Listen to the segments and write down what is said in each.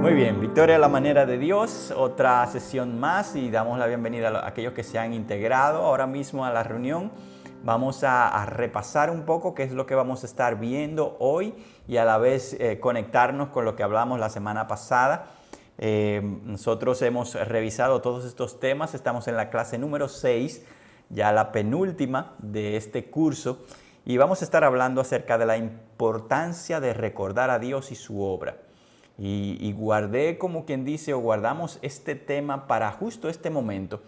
Muy bien, Victoria a la manera de Dios, otra sesión más y damos la bienvenida a aquellos que se han integrado ahora mismo a la reunión. Vamos a, repasar un poco qué es lo que vamos a estar viendo hoy y a la vez eh, conectarnos con lo que hablamos la semana pasada. Eh, nosotros hemos revisado todos estos temas, estamos en la clase número 6, ya la penúltima de este curso, y vamos a estar hablando acerca de la importancia de recordar a Dios y su obra. y guardé, como quien dice, o guardamos este tema para justo este momento,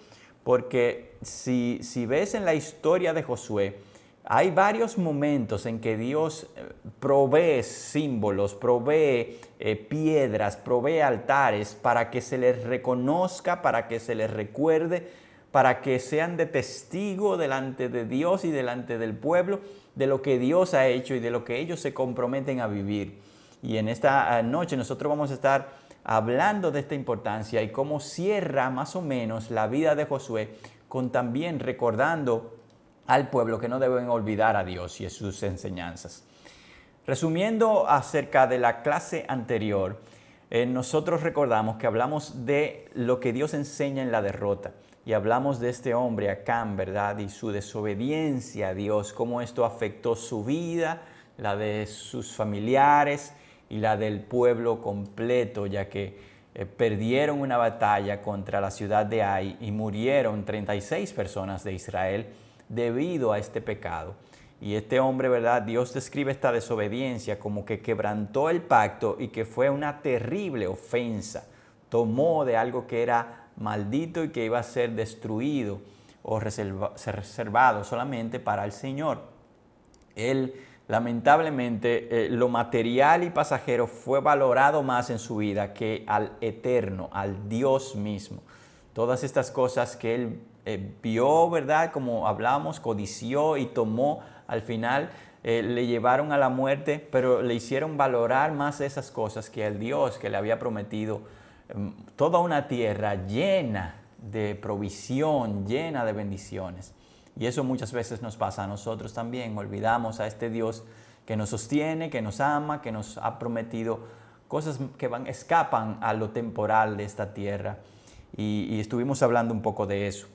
porque si, si ves en la historia de Josué, hay varios momentos en que Dios eh, provee símbolos, provee eh, piedras, provee altares para que se les reconozca, para que se les recuerde, para que sean de testigo delante de Dios y delante del pueblo de lo que Dios ha hecho y de lo que ellos se comprometen a vivir. Y en esta ah, noche nosotros vamos a estar hablando de esta importancia y cómo cierra más o menos la vida de Josué con también recordando al pueblo que no deben olvidar a Dios y sus enseñanzas. Resumiendo acerca de la clase anterior, eh, nosotros recordamos que hablamos de lo que Dios enseña en la derrota y hablamos de este hombre, Acán, ¿verdad? Y su desobediencia a Dios, cómo esto afectó su vida, la de sus familiares, y la del pueblo completo, ya que eh, perdieron una batalla contra la ciudad de Ai y murieron 36 personas de Israel debido a este pecado. Y este hombre, ¿verdad? Dios describe esta desobediencia como que quebrantó el pacto y que fue una terrible ofensa. Tomó de algo que era maldito y que iba a ser destruido o reservado solamente para el Señor. Él lamentablemente eh, lo material y pasajero fue valorado más en su vida que al eterno, al Dios mismo. Todas estas cosas que él eh, vio, ¿verdad? Como hablamos, codició y tomó al final eh, le llevaron a la muerte, pero le hicieron valorar más esas cosas que el Dios que le había prometido em, toda una tierra llena de provisión, llena de bendiciones. Y eso muchas veces nos pasa a nosotros también. Olvidamos a este Dios que nos sostiene, que nos ama, que nos ha prometido cosas que van, escapan a lo temporal de esta tierra. Y, estuvimos hablando un poco de eso.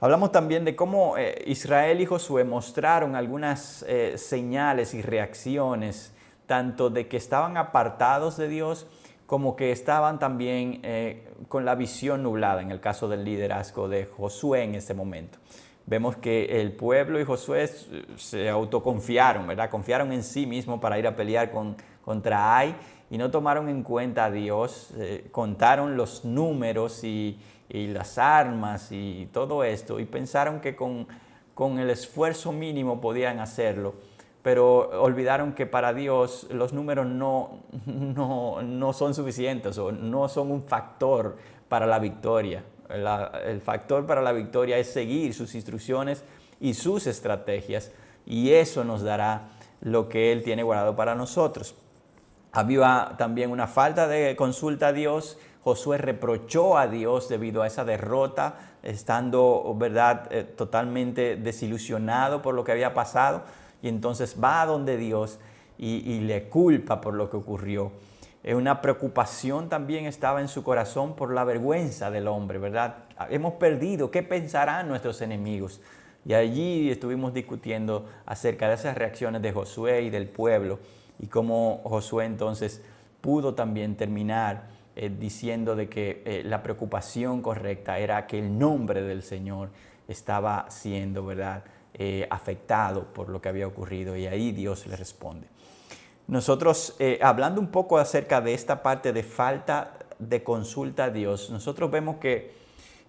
Hablamos también de cómo eh, Israel y Josué mostraron algunas eh, señales y reacciones, tanto de que estaban apartados de Dios como que estaban también eh, con la visión nublada, en el caso del liderazgo de Josué en ese momento vemos que el pueblo y Josué se autoconfiaron, ¿verdad? Confiaron en sí mismos para ir a pelear con, contra Ai y no tomaron en cuenta a Dios, eh, contaron los números y, y, las armas y todo esto y pensaron que con, con el esfuerzo mínimo podían hacerlo pero olvidaron que para Dios los números no, no, no, son suficientes o no son un factor para la victoria el factor para la victoria es seguir sus instrucciones y sus estrategias y eso nos dará lo que Él tiene guardado para nosotros. Había también una falta de consulta a Dios. Josué reprochó a Dios debido a esa derrota, estando, ¿verdad?, eh, totalmente desilusionado por lo que había pasado. Y entonces va a donde Dios y le culpa por lo que ocurrió una preocupación también estaba en su corazón por la vergüenza del hombre, ¿verdad? Hemos perdido, ¿qué pensarán nuestros enemigos? Y allí estuvimos discutiendo acerca de esas reacciones de Josué y del pueblo y cómo Josué entonces pudo también terminar eh, diciendo de que eh, la preocupación correcta era que el nombre del Señor estaba siendo, ¿verdad?, eh, afectado por lo que había ocurrido y ahí Dios le responde. Nosotros, eh, hablando un poco acerca de esta parte de falta de consulta a Dios, nosotros vemos que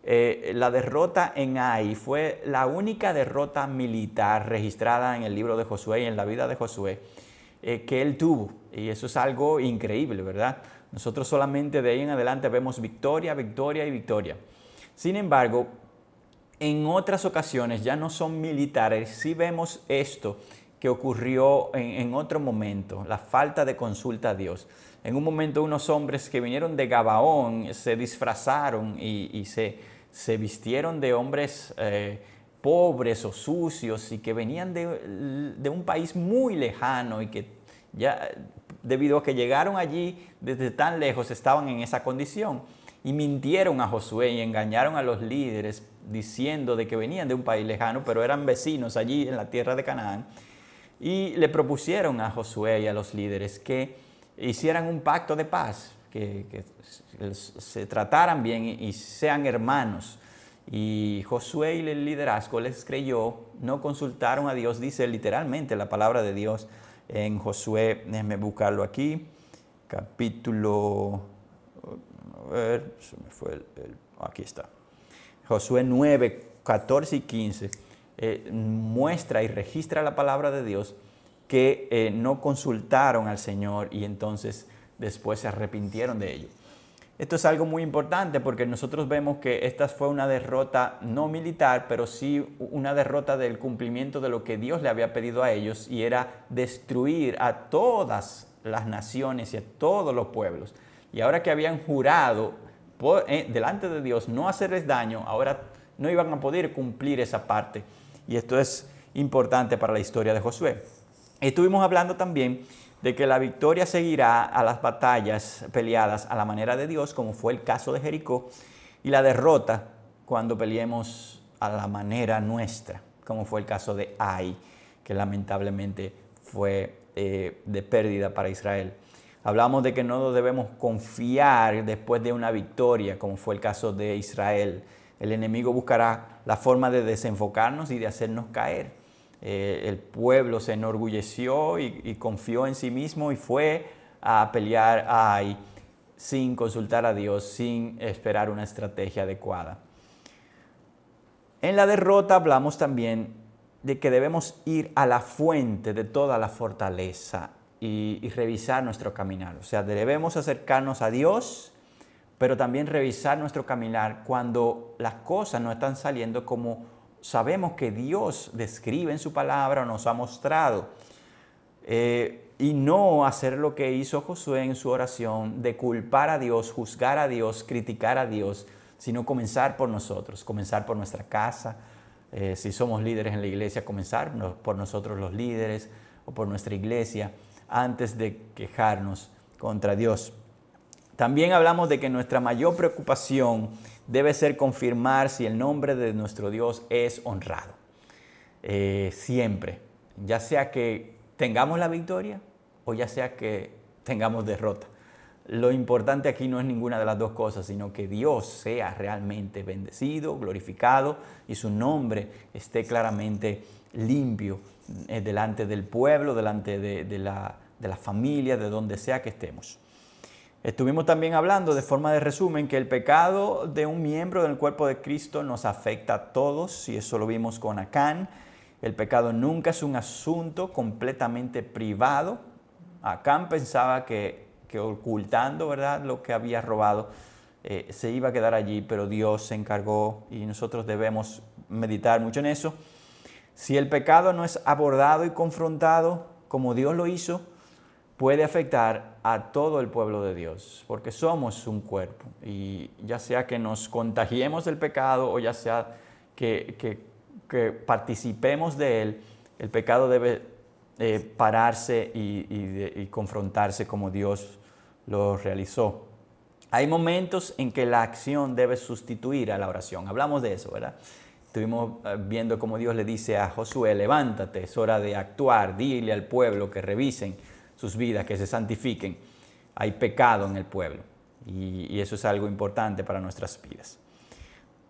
eh, la derrota en Ai fue la única derrota militar registrada en el libro de Josué y en la vida de Josué eh, que él tuvo. Y eso es algo increíble, ¿verdad? Nosotros solamente de ahí en adelante vemos victoria, victoria y victoria. Sin embargo, en otras ocasiones ya no son militares, sí vemos esto que ocurrió en, otro momento, la falta de consulta a Dios. En un momento unos hombres que vinieron de Gabaón se disfrazaron y, se, vistieron de hombres eh, pobres o sucios y que venían de, de, un país muy lejano y que ya debido a que llegaron allí desde tan lejos estaban en esa condición y mintieron a Josué y engañaron a los líderes diciendo de que venían de un país lejano pero eran vecinos allí en la tierra de Canaán y le propusieron a Josué y a los líderes que hicieran un pacto de paz, que, se trataran bien y sean hermanos. Y Josué y el liderazgo les creyó, no consultaron a Dios, dice literalmente la palabra de Dios en Josué, déjenme buscarlo aquí, capítulo, a ver, se me fue el, aquí está, Josué 9, 14 y 15 eh, muestra y registra la palabra de Dios que eh, no consultaron al Señor y entonces después se arrepintieron de ello. Esto es algo muy importante porque nosotros vemos que esta fue una derrota no militar, pero sí una derrota del cumplimiento de lo que Dios le había pedido a ellos y era destruir a todas las naciones y a todos los pueblos. Y ahora que habían jurado eh, delante de Dios no hacerles daño, ahora no iban a poder cumplir esa parte. Y esto es importante para la historia de Josué. Estuvimos hablando también de que la victoria seguirá a las batallas peleadas a la manera de Dios, como fue el caso de Jericó, y la derrota cuando peleemos a la manera nuestra, como fue el caso de Ai, que lamentablemente fue eh, de pérdida para Israel. Hablamos de que no debemos confiar después de una victoria, como fue el caso de Israel, el enemigo buscará la forma de desenfocarnos y de hacernos caer. Eh, el pueblo se enorgulleció y, confió en sí mismo y fue a pelear ahí sin consultar a Dios, sin esperar una estrategia adecuada. En la derrota hablamos también de que debemos ir a la fuente de toda la fortaleza y, y revisar nuestro caminar. O sea, debemos acercarnos a Dios pero también revisar nuestro caminar cuando las cosas no están saliendo como sabemos que Dios describe en su palabra o nos ha mostrado. Eh, y no hacer lo que hizo Josué en su oración de culpar a Dios, juzgar a Dios, criticar a Dios, sino comenzar por nosotros, comenzar por nuestra casa, eh, si somos líderes en la iglesia, comenzar por nosotros los líderes o por nuestra iglesia antes de quejarnos contra Dios. También hablamos de que nuestra mayor preocupación debe ser confirmar si el nombre de nuestro Dios es honrado. Eh, siempre, ya sea que tengamos la victoria o ya sea que tengamos derrota. Lo importante aquí no es ninguna de las dos cosas, sino que Dios sea realmente bendecido, glorificado y su nombre esté claramente limpio eh, delante del pueblo, delante de, la, de la familia, de donde sea que estemos. Estuvimos también hablando de forma de resumen que el pecado de un miembro del cuerpo de Cristo nos afecta a todos, y eso lo vimos con Acán. El pecado nunca es un asunto completamente privado. Acán pensaba que, ocultando ¿verdad? lo que había robado eh, se iba a quedar allí, pero Dios se encargó y nosotros debemos meditar mucho en eso. Si el pecado no es abordado y confrontado como Dios lo hizo, puede afectar a todo el pueblo de Dios, porque somos un cuerpo. Y ya sea que nos contagiemos del pecado o ya sea que, participemos de él, el pecado debe eh, pararse y, y confrontarse como Dios lo realizó. Hay momentos en que la acción debe sustituir a la oración. Hablamos de eso, ¿verdad? Estuvimos eh, viendo cómo Dios le dice a Josué, levántate, es hora de actuar, dile al pueblo que revisen sus vidas, que se santifiquen. Hay pecado en el pueblo y, eso es algo importante para nuestras vidas.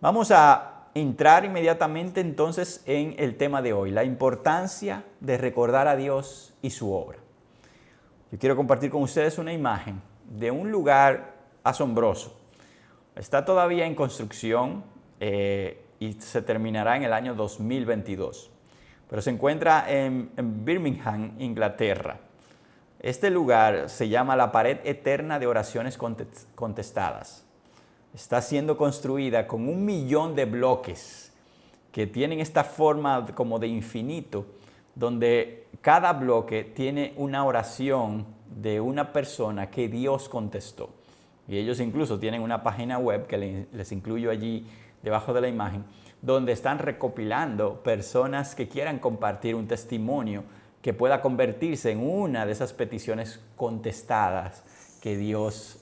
Vamos a entrar inmediatamente entonces en el tema de hoy, la importancia de recordar a Dios y su obra. Yo quiero compartir con ustedes una imagen de un lugar asombroso. Está todavía en construcción eh, y se terminará en el año 2022, pero se encuentra en Birmingham, Inglaterra. Este lugar se llama la pared eterna de oraciones contestadas. Está siendo construida con un millón de bloques que tienen esta forma como de infinito, donde cada bloque tiene una oración de una persona que Dios contestó. Y ellos incluso tienen una página web que les incluyo allí debajo de la imagen, donde están recopilando personas que quieran compartir un testimonio que pueda convertirse en una de esas peticiones contestadas que Dios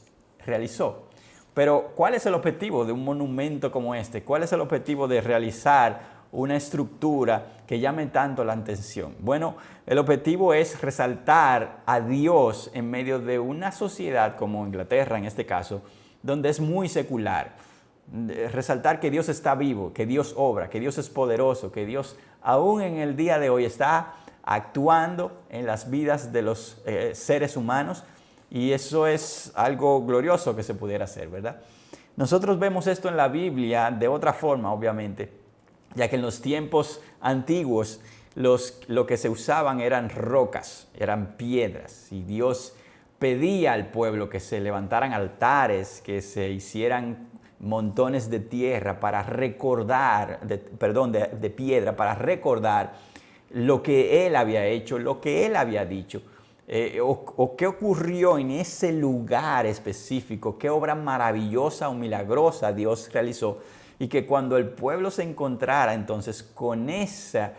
realizó. Pero ¿cuál es el objetivo de un monumento como este? ¿Cuál es el objetivo de realizar una estructura que llame tanto la atención. Bueno, el objetivo es resaltar a Dios en medio de una sociedad como Inglaterra en este caso, donde es muy secular. Resaltar que Dios está vivo, que Dios obra, que Dios es poderoso, que Dios aún en el día de hoy está actuando en las vidas de los eh, seres humanos y eso es algo glorioso que se pudiera hacer, ¿verdad? Nosotros vemos esto en la Biblia de otra forma, obviamente, ya que en los tiempos antiguos los, lo que se usaban eran rocas, eran piedras, y Dios pedía al pueblo que se levantaran altares, que se hicieran montones de tierra para recordar, perdón, de piedra, para recordar lo que él había hecho, lo que él había dicho, eh, o, qué ocurrió en ese lugar específico, qué obra maravillosa o milagrosa Dios realizó, y que cuando el pueblo se encontrara entonces con ese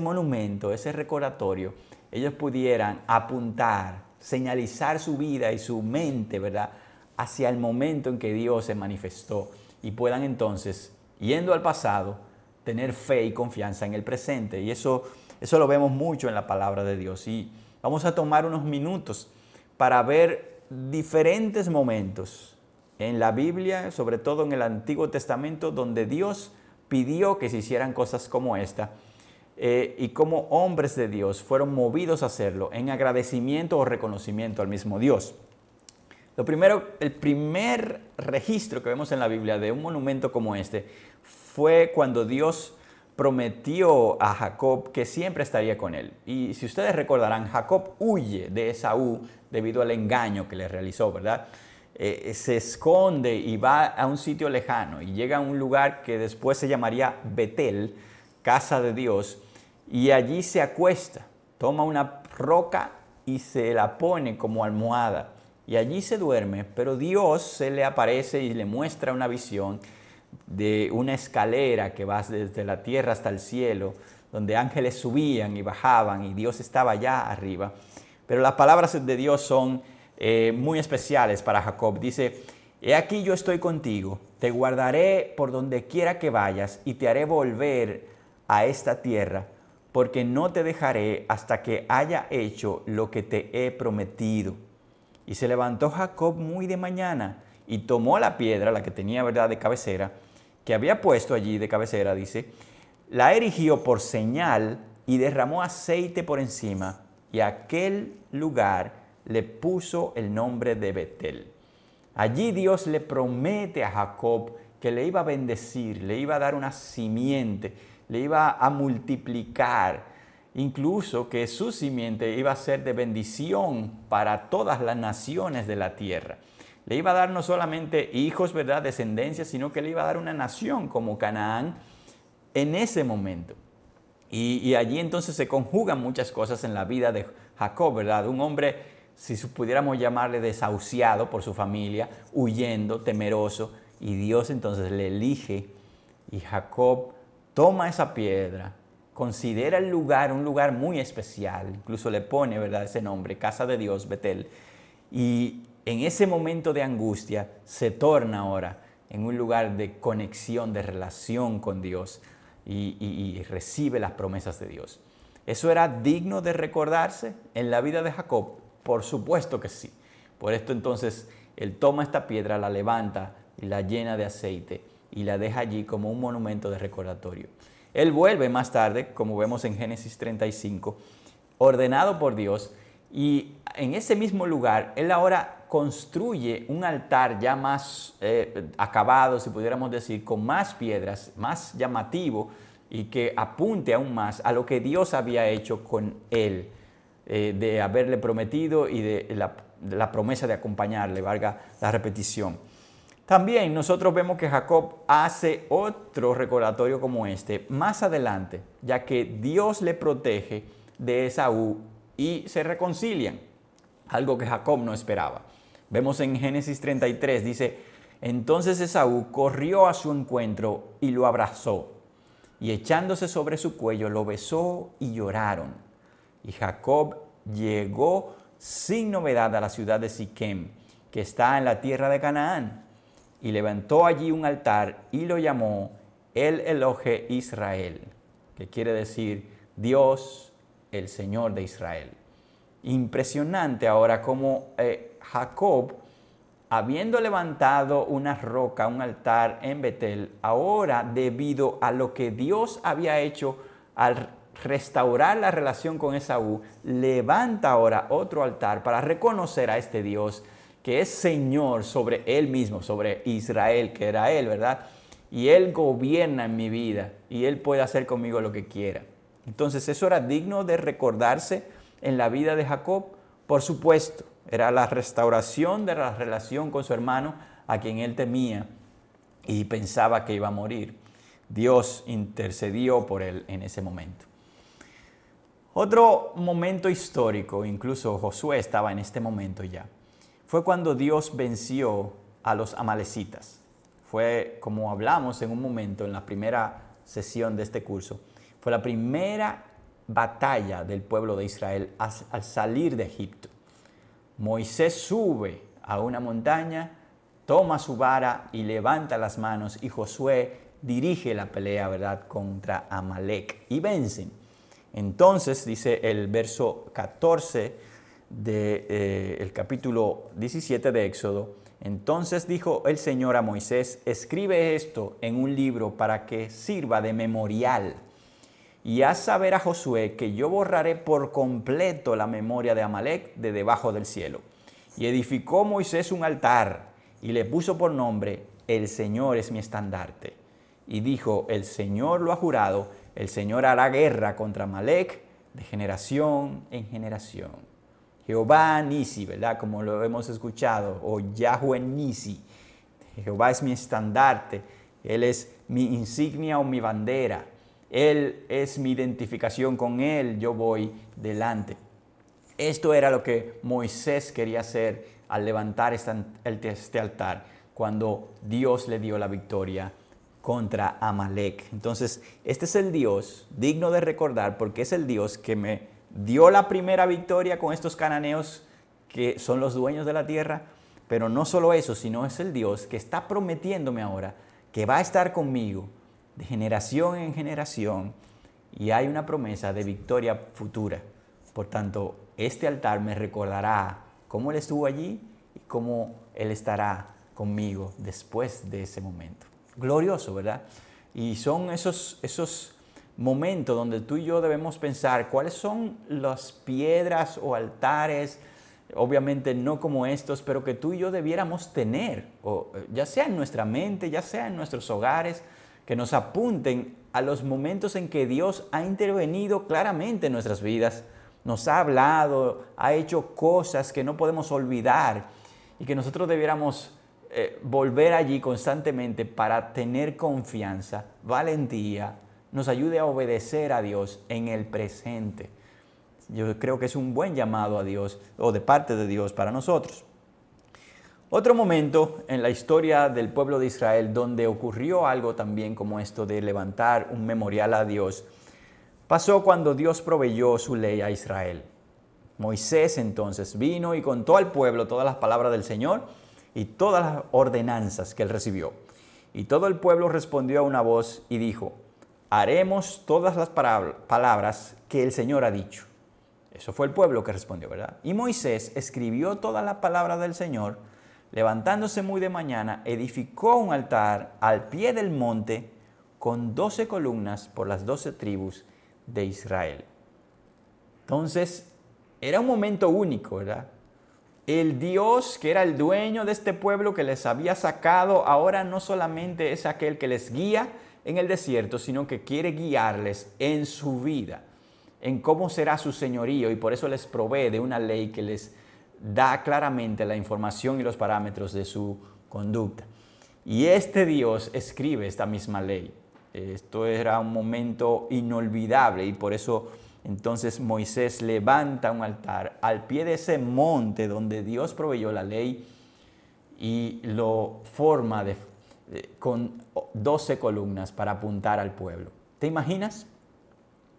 monumento, ese recordatorio, ellos pudieran apuntar, señalizar su vida y su mente, ¿verdad?, hacia el momento en que Dios se manifestó y puedan entonces, yendo al pasado, tener fe y confianza en el presente. Y eso eso lo vemos mucho en la palabra de Dios. Y vamos a tomar unos minutos para ver diferentes momentos en la Biblia, sobre todo en el Antiguo Testamento, donde Dios pidió que se hicieran cosas como esta. Eh, y como hombres de Dios fueron movidos a hacerlo en agradecimiento o reconocimiento al mismo Dios. Lo primero, el primer registro que vemos en la Biblia de un monumento como este fue cuando Dios prometió a Jacob que siempre estaría con él. Y si ustedes recordarán, Jacob huye de Esaú debido al engaño que le realizó, ¿verdad? Eh, eh, se esconde y va a un sitio lejano y llega a un lugar que después se llamaría Betel, casa de Dios, y allí se acuesta, toma una roca y se la pone como almohada. Y allí se duerme, pero Dios se le aparece y le muestra una visión de una escalera que vas desde la tierra hasta el cielo, donde ángeles subían y bajaban y Dios estaba allá arriba. Pero las palabras de Dios son eh, muy especiales para Jacob. Dice, He aquí yo estoy contigo, te guardaré por donde quiera que vayas y te haré volver a esta tierra, porque no te dejaré hasta que haya hecho lo que te he prometido. Y se levantó Jacob muy de mañana y tomó la piedra, la que tenía verdad de cabecera, que había puesto allí de cabecera, dice, la erigió por señal y derramó aceite por encima, y aquel lugar le puso el nombre de Betel. Allí Dios le promete a Jacob que le iba a bendecir, le iba a dar una simiente, le iba a multiplicar, incluso que su simiente iba a ser de bendición para todas las naciones de la tierra. Le iba a dar no solamente hijos, ¿verdad? Descendencia, sino que le iba a dar una nación como Canaán en ese momento. Y, y allí entonces se conjugan muchas cosas en la vida de Jacob, ¿verdad? Un hombre, si pudiéramos llamarle desahuciado por su familia, huyendo, temeroso, y Dios entonces le elige y Jacob toma esa piedra, considera el lugar un lugar muy especial, incluso le pone, ¿verdad?, ese nombre, Casa de Dios, Betel. Y en ese momento de angustia se torna ahora en un lugar de conexión, de relación con Dios y, recibe las promesas de Dios. ¿Eso era digno de recordarse en la vida de Jacob? Por supuesto que sí. Por esto entonces él toma esta piedra, la levanta y la llena de aceite y la deja allí como un monumento de recordatorio. Él vuelve más tarde, como vemos en Génesis 35, ordenado por Dios y en ese mismo lugar él ahora construye un altar ya más eh, acabado, si pudiéramos decir, con más piedras, más llamativo y que apunte aún más a lo que Dios había hecho con él, eh, de haberle prometido y de la, la promesa de acompañarle, valga la repetición. También nosotros vemos que Jacob hace otro recordatorio como este más adelante, ya que Dios le protege de Esaú y se reconcilian, algo que Jacob no esperaba. Vemos en Génesis 33, dice, entonces Esaú corrió a su encuentro y lo abrazó, y echándose sobre su cuello lo besó y lloraron. Y Jacob llegó sin novedad a la ciudad de Siquem, que está en la tierra de Canaán, y levantó allí un altar y lo llamó El Eloge Israel, que quiere decir Dios, el Señor de Israel. Impresionante ahora cómo eh, Jacob, habiendo levantado una roca, un altar en Betel, ahora debido a lo que Dios había hecho al restaurar la relación con Esaú, levanta ahora otro altar para reconocer a este Dios que es Señor sobre él mismo, sobre Israel, que era él, ¿verdad? Y él gobierna en mi vida y él puede hacer conmigo lo que quiera. Entonces eso era digno de recordarse en la vida de Jacob, por supuesto. Era la restauración de la relación con su hermano a quien él temía y pensaba que iba a morir. Dios intercedió por él en ese momento. Otro momento histórico, incluso Josué estaba en este momento ya, fue cuando Dios venció a los amalecitas. Fue, como hablamos en un momento en la primera sesión de este curso, fue la primera batalla del pueblo de Israel al salir de Egipto. Moisés sube a una montaña, toma su vara y levanta las manos y Josué dirige la pelea, ¿verdad?, contra Amalek y vencen. Entonces, dice el verso 14 del de, eh, capítulo 17 de Éxodo, entonces dijo el Señor a Moisés, escribe esto en un libro para que sirva de memorial y haz saber a Josué que yo borraré por completo la memoria de Amalek de debajo del cielo. Y edificó Moisés un altar y le puso por nombre, El Señor es mi estandarte. Y dijo, El Señor lo ha jurado, el Señor hará guerra contra Amalek de generación en generación. Jehová Nisi, ¿verdad? Como lo hemos escuchado, o Yahweh Nisi. Jehová es mi estandarte, Él es mi insignia o mi bandera. Él es mi identificación con Él, yo voy delante. Esto era lo que Moisés quería hacer al levantar este altar cuando Dios le dio la victoria contra Amalek. Entonces, este es el Dios digno de recordar porque es el Dios que me dio la primera victoria con estos cananeos que son los dueños de la tierra, pero no solo eso, sino es el Dios que está prometiéndome ahora que va a estar conmigo, de generación en generación y hay una promesa de victoria futura. Por tanto, este altar me recordará cómo Él estuvo allí y cómo Él estará conmigo después de ese momento. Glorioso, ¿verdad? Y son esos, esos momentos donde tú y yo debemos pensar cuáles son las piedras o altares, obviamente no como estos, pero que tú y yo debiéramos tener, o eh, ya sea en nuestra mente, ya sea en nuestros hogares, que nos apunten a los momentos en que Dios ha intervenido claramente en nuestras vidas, nos ha hablado, ha hecho cosas que no podemos olvidar y que nosotros debiéramos eh, volver allí constantemente para tener confianza, valentía, nos ayude a obedecer a Dios en el presente. Yo creo que es un buen llamado a Dios o de parte de Dios para nosotros. Otro momento en la historia del pueblo de Israel donde ocurrió algo también como esto de levantar un memorial a Dios, pasó cuando Dios proveyó su ley a Israel. Moisés entonces vino y contó al pueblo todas las palabras del Señor y todas las ordenanzas que él recibió. Y todo el pueblo respondió a una voz y dijo, haremos todas las palabras que el Señor ha dicho. Eso fue el pueblo que respondió, ¿verdad? Y Moisés escribió toda la palabra del Señor levantándose muy de mañana, edificó un altar al pie del monte con doce columnas por las doce tribus de Israel. Entonces, era un momento único, ¿verdad? El Dios que era el dueño de este pueblo que les había sacado, ahora no solamente es aquel que les guía en el desierto, sino que quiere guiarles en su vida, en cómo será su señorío y por eso les provee de una ley que les da claramente la información y los parámetros de su conducta. Y este Dios escribe esta misma ley. Esto era un momento inolvidable y por eso entonces Moisés levanta un altar al pie de ese monte donde Dios proveyó la ley y lo forma de, con 12 columnas para apuntar al pueblo. ¿Te imaginas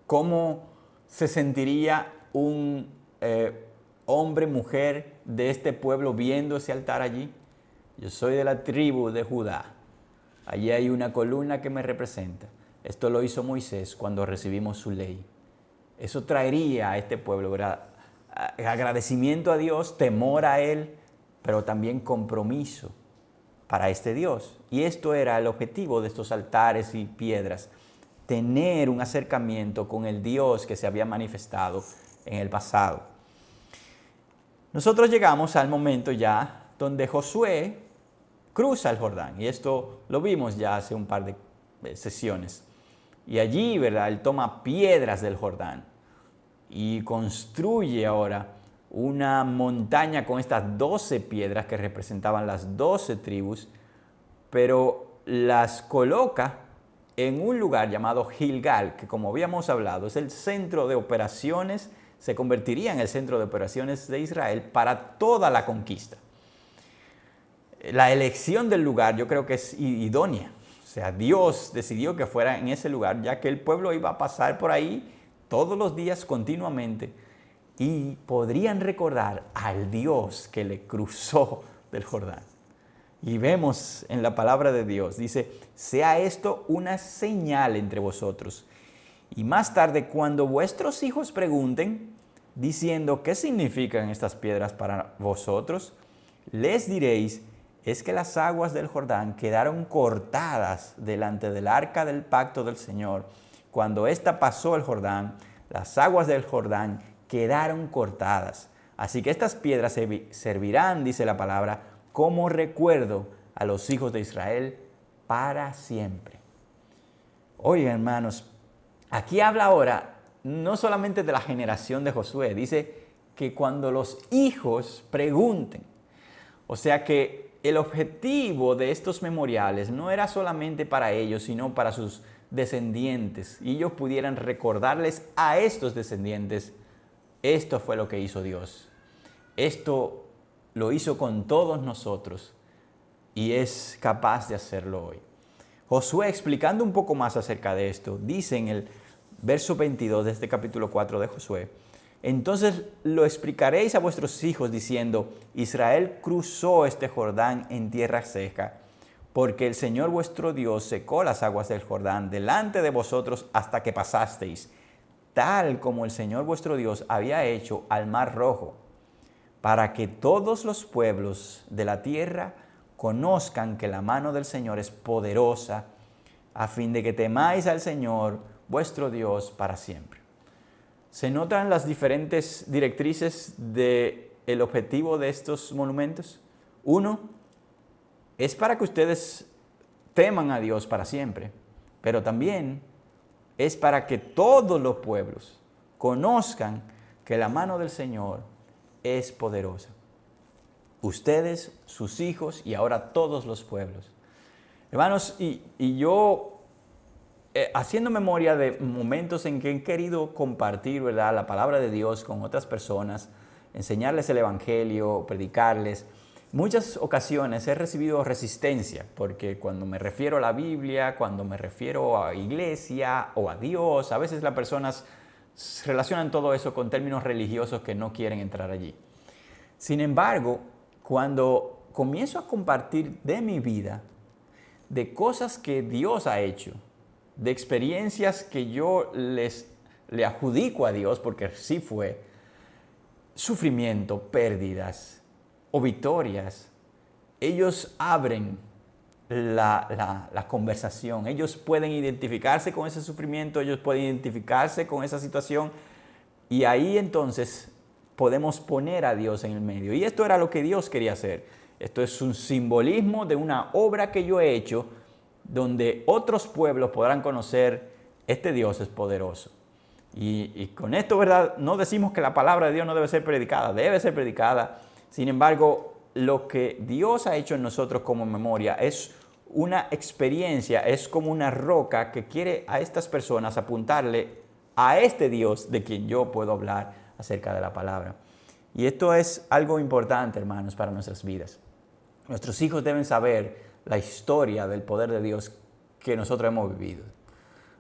cómo se sentiría un eh, hombre, mujer de este pueblo viendo ese altar allí? Yo soy de la tribu de Judá. Allí hay una columna que me representa. Esto lo hizo Moisés cuando recibimos su ley. Eso traería a este pueblo agradecimiento a Dios, temor a Él, pero también compromiso para este Dios. Y esto era el objetivo de estos altares y piedras, tener un acercamiento con el Dios que se había manifestado en el pasado. Nosotros llegamos al momento ya donde Josué cruza el Jordán, y esto lo vimos ya hace un par de sesiones. Y allí, ¿verdad? Él toma piedras del Jordán y construye ahora una montaña con estas doce piedras que representaban las doce tribus, pero las coloca en un lugar llamado Gilgal, que como habíamos hablado es el centro de operaciones se convertiría en el centro de operaciones de Israel para toda la conquista. La elección del lugar yo creo que es idónea. O sea, Dios decidió que fuera en ese lugar, ya que el pueblo iba a pasar por ahí todos los días continuamente y podrían recordar al Dios que le cruzó del Jordán. Y vemos en la palabra de Dios, dice, sea esto una señal entre vosotros. Y más tarde, cuando vuestros hijos pregunten, diciendo, ¿qué significan estas piedras para vosotros? Les diréis, es que las aguas del Jordán quedaron cortadas delante del arca del pacto del Señor. Cuando ésta pasó el Jordán, las aguas del Jordán quedaron cortadas. Así que estas piedras servirán, dice la palabra, como recuerdo a los hijos de Israel para siempre. Oye, hermanos, aquí habla ahora no solamente de la generación de Josué, dice que cuando los hijos pregunten. O sea que el objetivo de estos memoriales no era solamente para ellos, sino para sus descendientes. Y ellos pudieran recordarles a estos descendientes, esto fue lo que hizo Dios. Esto lo hizo con todos nosotros y es capaz de hacerlo hoy. Josué, explicando un poco más acerca de esto, dice en el verso 22 de este capítulo 4 de Josué. Entonces lo explicaréis a vuestros hijos diciendo, Israel cruzó este Jordán en tierra seca, porque el Señor vuestro Dios secó las aguas del Jordán delante de vosotros hasta que pasasteis, tal como el Señor vuestro Dios había hecho al mar rojo, para que todos los pueblos de la tierra conozcan que la mano del Señor es poderosa, a fin de que temáis al Señor, vuestro Dios para siempre. ¿Se notan las diferentes directrices del el objetivo de estos monumentos? Uno, es para que ustedes teman a Dios para siempre, pero también es para que todos los pueblos conozcan que la mano del Señor es poderosa. Ustedes, sus hijos y ahora todos los pueblos. Hermanos, y yo eh, haciendo memoria de momentos en que he querido compartir ¿verdad? la palabra de Dios con otras personas, enseñarles el Evangelio, predicarles. Muchas ocasiones he recibido resistencia, porque cuando me refiero a la Biblia, cuando me refiero a iglesia o a Dios, a veces las personas relacionan todo eso con términos religiosos que no quieren entrar allí. Sin embargo, cuando comienzo a compartir de mi vida, de cosas que Dios ha hecho, de experiencias que yo les, le adjudico a Dios, porque sí fue, sufrimiento, pérdidas o victorias, ellos abren la, la, conversación, ellos pueden identificarse con ese sufrimiento, ellos pueden identificarse con esa situación y ahí entonces podemos poner a Dios en el medio. Y esto era lo que Dios quería hacer. Esto es un simbolismo de una obra que yo he hecho donde otros pueblos podrán conocer este Dios es poderoso. Y, con esto, ¿verdad? No decimos que la palabra de Dios no debe ser predicada, debe ser predicada. Sin embargo, lo que Dios ha hecho en nosotros como memoria es una experiencia, es como una roca que quiere a estas personas apuntarle a este Dios de quien yo puedo hablar acerca de la palabra. Y esto es algo importante, hermanos, para nuestras vidas. Nuestros hijos deben saber la historia del poder de Dios que nosotros hemos vivido.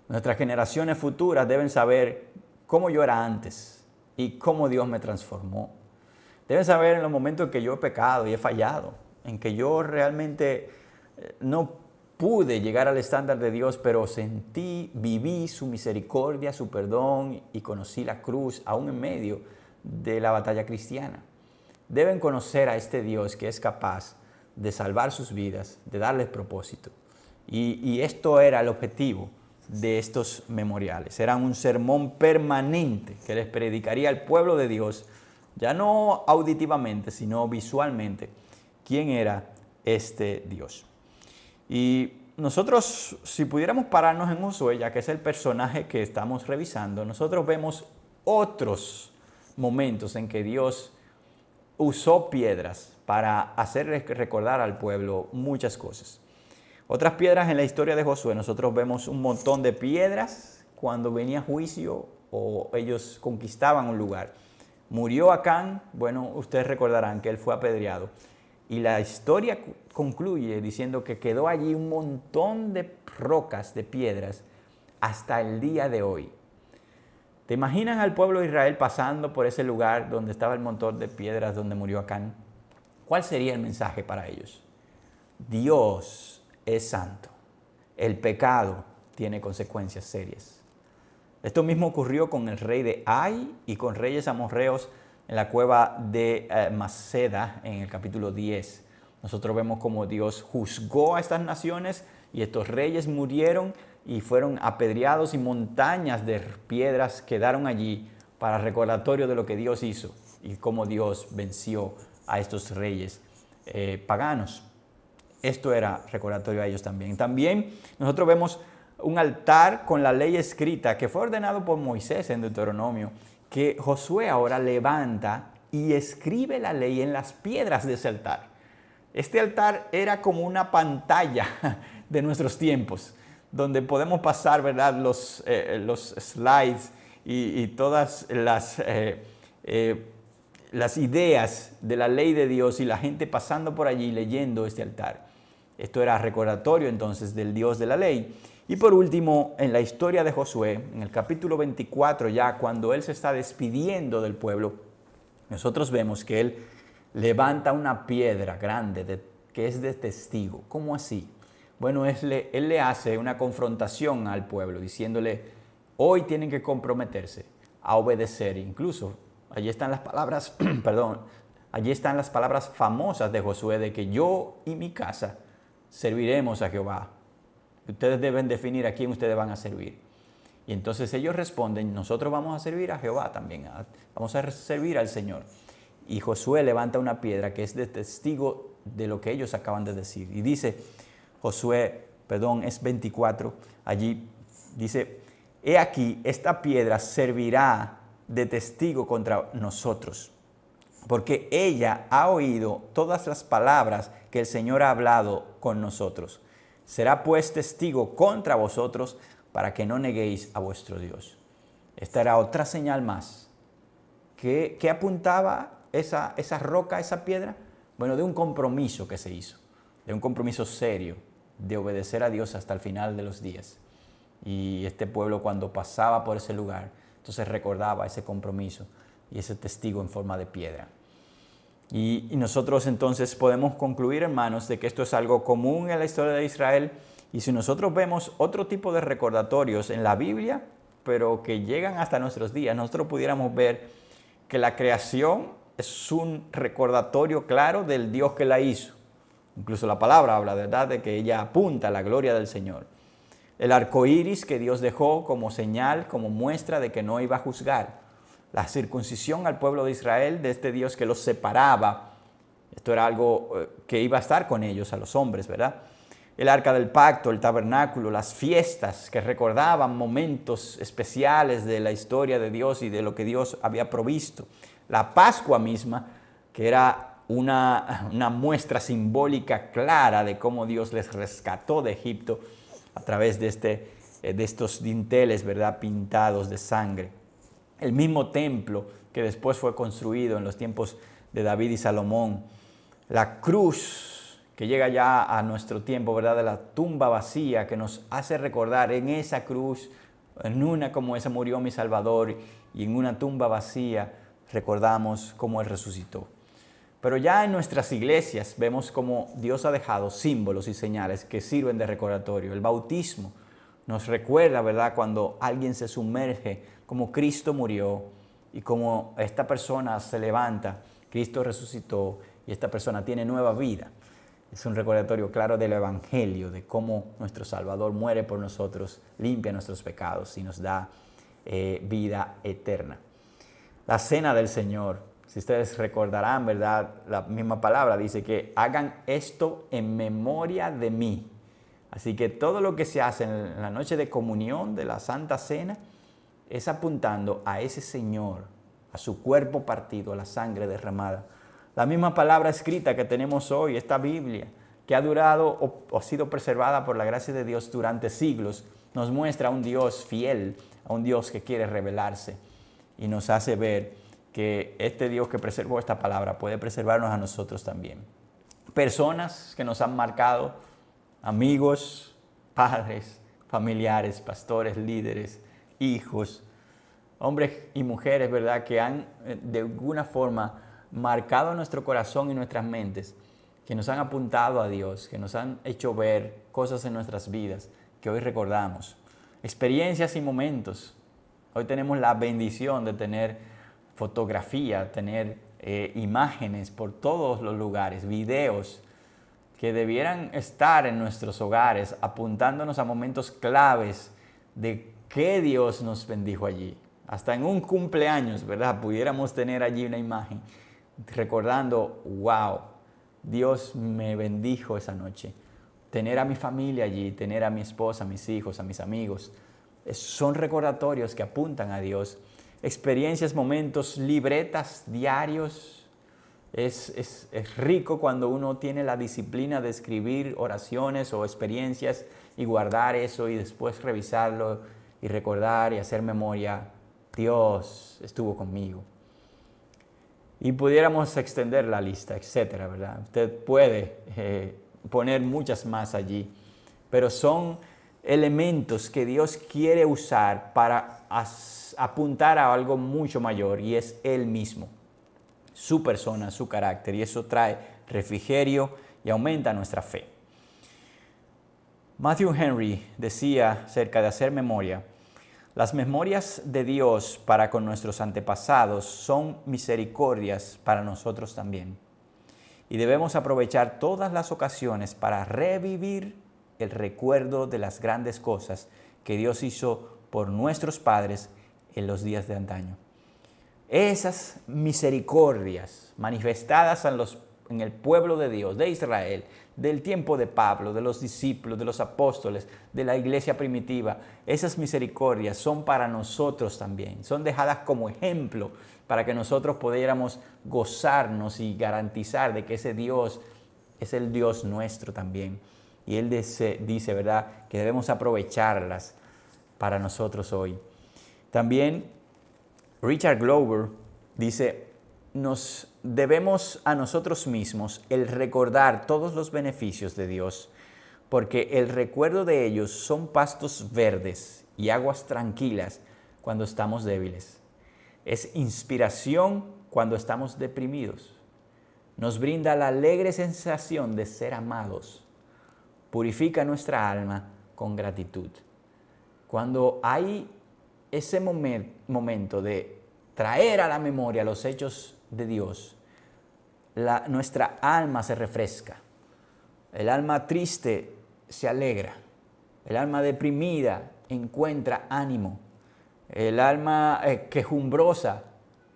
Nuestras generaciones futuras deben saber cómo yo era antes y cómo Dios me transformó. Deben saber en los momentos en que yo he pecado y he fallado, en que yo realmente eh, no pude llegar al estándar de Dios, pero sentí, viví su misericordia, su perdón y conocí la cruz aún en medio de la batalla cristiana. Deben conocer a este Dios que es capaz de salvar sus vidas, de darles propósito. Y, esto era el objetivo de estos memoriales. Era un sermón permanente que les predicaría al pueblo de Dios, ya no auditivamente, sino visualmente, quién era este Dios. Y nosotros, si pudiéramos pararnos en Josué, que es el personaje que estamos revisando, nosotros vemos otros momentos en que Dios usó piedras para hacerles recordar al pueblo muchas cosas. Otras piedras en la historia de Josué, nosotros vemos un montón de piedras cuando venía juicio o ellos conquistaban un lugar. Murió Acán, bueno, ustedes recordarán que él fue apedreado. Y la historia concluye diciendo que quedó allí un montón de rocas, de piedras, hasta el día de hoy. ¿Te imaginas al pueblo de Israel pasando por ese lugar donde estaba el montón de piedras donde murió Acán? ¿Cuál sería el mensaje para ellos? Dios es santo. El pecado tiene consecuencias serias. Esto mismo ocurrió con el rey de Ai y con reyes amorreos en la cueva de eh, Maceda en el capítulo 10. Nosotros vemos cómo Dios juzgó a estas naciones y estos reyes murieron y fueron apedreados y montañas de piedras quedaron allí para recordatorio de lo que Dios hizo y cómo Dios venció a estos reyes eh, paganos. Esto era recordatorio a ellos también. También nosotros vemos un altar con la ley escrita que fue ordenado por Moisés en Deuteronomio, que Josué ahora levanta y escribe la ley en las piedras de ese altar. Este altar era como una pantalla de nuestros tiempos, donde podemos pasar ¿verdad? Los, eh, los slides y, todas las eh, las ideas de la ley de Dios y la gente pasando por allí leyendo este altar. Esto era recordatorio entonces del Dios de la ley. Y por último, en la historia de Josué, en el capítulo 24 ya, cuando él se está despidiendo del pueblo, nosotros vemos que él levanta una piedra grande que es de testigo. ¿Cómo así? Bueno, él él le hace una confrontación al pueblo diciéndole, hoy tienen que comprometerse a obedecer, incluso allí están las palabras, perdón, allí están las palabras famosas de Josué de que yo y mi casa serviremos a Jehová. Ustedes deben definir a quién ustedes van a servir. Y entonces ellos responden, nosotros vamos a servir a Jehová también, vamos a servir al Señor. Y Josué levanta una piedra que es de testigo de lo que ellos acaban de decir. Y dice, Josué, perdón, es 24, allí dice, he aquí, esta piedra servirá de testigo contra nosotros, porque ella ha oído todas las palabras que el Señor ha hablado con nosotros. Será pues testigo contra vosotros para que no neguéis a vuestro Dios. Esta era otra señal más. ¿Qué, apuntaba esa, esa roca, esa piedra? Bueno, de un compromiso que se hizo, de un compromiso serio, de obedecer a Dios hasta el final de los días. Y este pueblo cuando pasaba por ese lugar, entonces recordaba ese compromiso y ese testigo en forma de piedra. Y, nosotros entonces podemos concluir, hermanos, de que esto es algo común en la historia de Israel. Y si nosotros vemos otro tipo de recordatorios en la Biblia, pero que llegan hasta nuestros días, nosotros pudiéramos ver que la creación es un recordatorio claro del Dios que la hizo. Incluso la palabra habla, ¿verdad?, de que ella apunta a la gloria del Señor el arco iris que Dios dejó como señal, como muestra de que no iba a juzgar, la circuncisión al pueblo de Israel de este Dios que los separaba. Esto era algo eh, que iba a estar con ellos, a los hombres, ¿verdad? El arca del pacto, el tabernáculo, las fiestas que recordaban momentos especiales de la historia de Dios y de lo que Dios había provisto. La Pascua misma, que era una, una muestra simbólica clara de cómo Dios les rescató de Egipto a través de, este, eh, de estos dinteles ¿verdad? pintados de sangre. El mismo templo que después fue construido en los tiempos de David y Salomón. La cruz que llega ya a nuestro tiempo, ¿verdad? De la tumba vacía que nos hace recordar en esa cruz, en una como esa murió mi Salvador y en una tumba vacía recordamos cómo Él resucitó. Pero ya en nuestras iglesias vemos como Dios ha dejado símbolos y señales que sirven de recordatorio. El bautismo nos recuerda, ¿verdad?, cuando alguien se sumerge, como Cristo murió y como esta persona se levanta, Cristo resucitó y esta persona tiene nueva vida. Es un recordatorio claro del Evangelio, de cómo nuestro Salvador muere por nosotros, limpia nuestros pecados y nos da eh, vida eterna. La cena del Señor si ustedes recordarán, ¿verdad? La misma palabra dice que hagan esto en memoria de mí. Así que todo lo que se hace en la noche de comunión, de la Santa Cena, es apuntando a ese Señor, a su cuerpo partido, a la sangre derramada. La misma palabra escrita que tenemos hoy, esta Biblia, que ha durado o, ha sido preservada por la gracia de Dios durante siglos, nos muestra a un Dios fiel, a un Dios que quiere revelarse y nos hace ver que este Dios que preservó esta palabra puede preservarnos a nosotros también. Personas que nos han marcado, amigos, padres, familiares, pastores, líderes, hijos, hombres y mujeres, ¿verdad? Que han eh, de alguna forma marcado nuestro corazón y nuestras mentes, que nos han apuntado a Dios, que nos han hecho ver cosas en nuestras vidas que hoy recordamos, experiencias y momentos. Hoy tenemos la bendición de tener fotografía, tener eh, imágenes por todos los lugares, videos que debieran estar en nuestros hogares apuntándonos a momentos claves de que Dios nos bendijo allí. Hasta en un cumpleaños, ¿verdad? Pudiéramos tener allí una imagen recordando, wow, Dios me bendijo esa noche. Tener a mi familia allí, tener a mi esposa, a mis hijos, a mis amigos, son recordatorios que apuntan a Dios experiencias, momentos, libretas, diarios. Es, rico cuando uno tiene la disciplina de escribir oraciones o experiencias y guardar eso y después revisarlo y recordar y hacer memoria. Dios estuvo conmigo. Y pudiéramos extender la lista, etcétera, ¿verdad? Usted puede eh, poner muchas más allí, pero son elementos que Dios quiere usar para hacer apuntar a algo mucho mayor y es Él mismo, su persona, su carácter. Y eso trae refrigerio y aumenta nuestra fe. Matthew Henry decía acerca de hacer memoria, las memorias de Dios para con nuestros antepasados son misericordias para nosotros también. Y debemos aprovechar todas las ocasiones para revivir el recuerdo de las grandes cosas que Dios hizo por nuestros padres en los días de antaño. Esas misericordias manifestadas en, el pueblo de Dios, de Israel, del tiempo de Pablo, de los discípulos, de los apóstoles, de la iglesia primitiva, esas misericordias son para nosotros también, son dejadas como ejemplo para que nosotros pudiéramos gozarnos y garantizar de que ese Dios es el Dios nuestro también. Y Él dice, ¿verdad?, que debemos aprovecharlas para nosotros hoy. También Richard Glover dice, nos debemos a nosotros mismos el recordar todos los beneficios de Dios, porque el recuerdo de ellos son pastos verdes y aguas tranquilas cuando estamos débiles. Es inspiración cuando estamos deprimidos. Nos brinda la alegre sensación de ser amados. Purifica nuestra alma con gratitud. Cuando hay ese momento de traer a la memoria los hechos de Dios, la, nuestra alma se refresca. El alma triste se alegra. El alma deprimida encuentra ánimo. El alma eh, quejumbrosa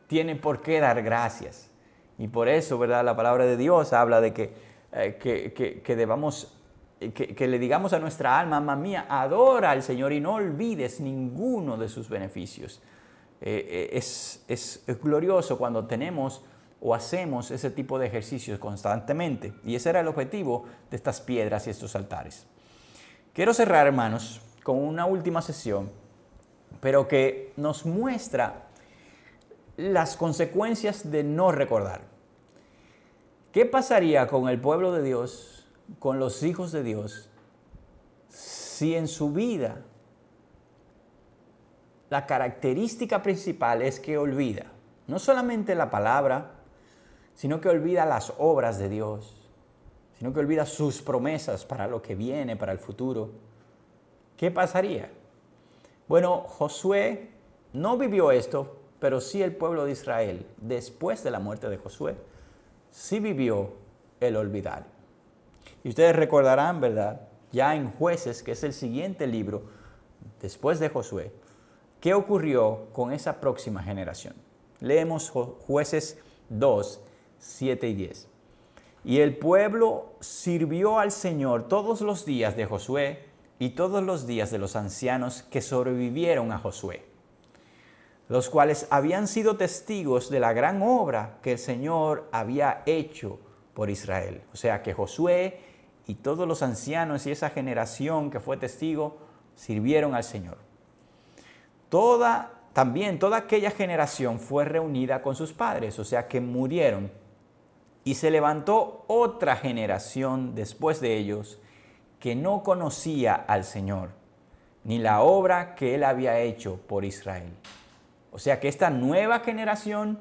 tiene por qué dar gracias. Y por eso, ¿verdad? La palabra de Dios habla de que, eh, que, que, que debamos que, le digamos a nuestra alma, mamá mía, adora al Señor y no olvides ninguno de sus beneficios. Eh, eh, es, es, glorioso cuando tenemos o hacemos ese tipo de ejercicios constantemente. Y ese era el objetivo de estas piedras y estos altares. Quiero cerrar, hermanos, con una última sesión, pero que nos muestra las consecuencias de no recordar. ¿Qué pasaría con el pueblo de Dios con los hijos de Dios si en su vida la característica principal es que olvida, no solamente la palabra, sino que olvida las obras de Dios, sino que olvida sus promesas para lo que viene, para el futuro? ¿Qué pasaría? Bueno, Josué no vivió esto, pero sí el pueblo de Israel, después de la muerte de Josué, sí vivió el olvidar. Y ustedes recordarán, ¿verdad? Ya en jueces, que es el siguiente libro, después de Josué, ¿qué ocurrió con esa próxima generación? Leemos jueces 2, 7 y 10. Y el pueblo sirvió al Señor todos los días de Josué y todos los días de los ancianos que sobrevivieron a Josué, los cuales habían sido testigos de la gran obra que el Señor había hecho por Israel. O sea que Josué y todos los ancianos y esa generación que fue testigo sirvieron al Señor. Toda, también toda aquella generación fue reunida con sus padres, o sea que murieron. Y se levantó otra generación después de ellos que no conocía al Señor, ni la obra que él había hecho por Israel. O sea que esta nueva generación